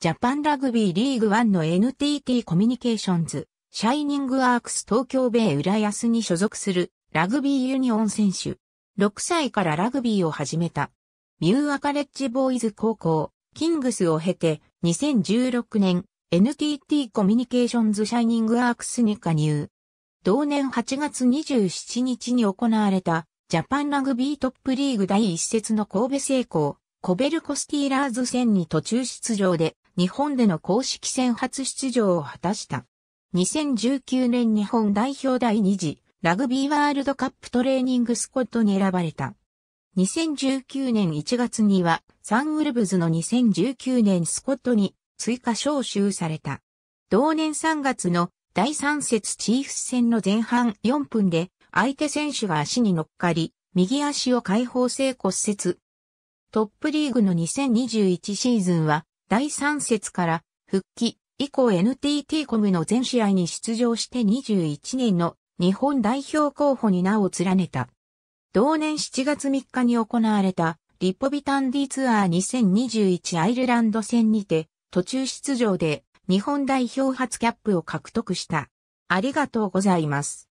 ジャパンラグビーリーグ1の NTT コミュニケーションズ、シャイニングアークス東京米浦安に所属するラグビーユニオン選手。6歳からラグビーを始めた。ミューアカレッジボーイズ高校、キングスを経て2016年 NTT コミュニケーションズシャイニングアークスに加入。同年8月27日に行われたジャパンラグビートップリーグ第1節の神戸成功、コベルコスティーラーズ戦に途中出場で日本での公式戦初出場を果たした。2019年日本代表第2次ラグビーワールドカップトレーニングスコットに選ばれた。2019年1月にはサンウルブズの2019年スコットに追加招集された。同年3月の第3節チーフス戦の前半4分で相手選手が足に乗っかり、右足を解放性骨折。トップリーグの2021シーズンは第3節から復帰以降 NTT コムの全試合に出場して21年の日本代表候補に名を連ねた。同年7月3日に行われたリポビタンディツアー2021アイルランド戦にて途中出場で日本代表初キャップを獲得した。ありがとうございます。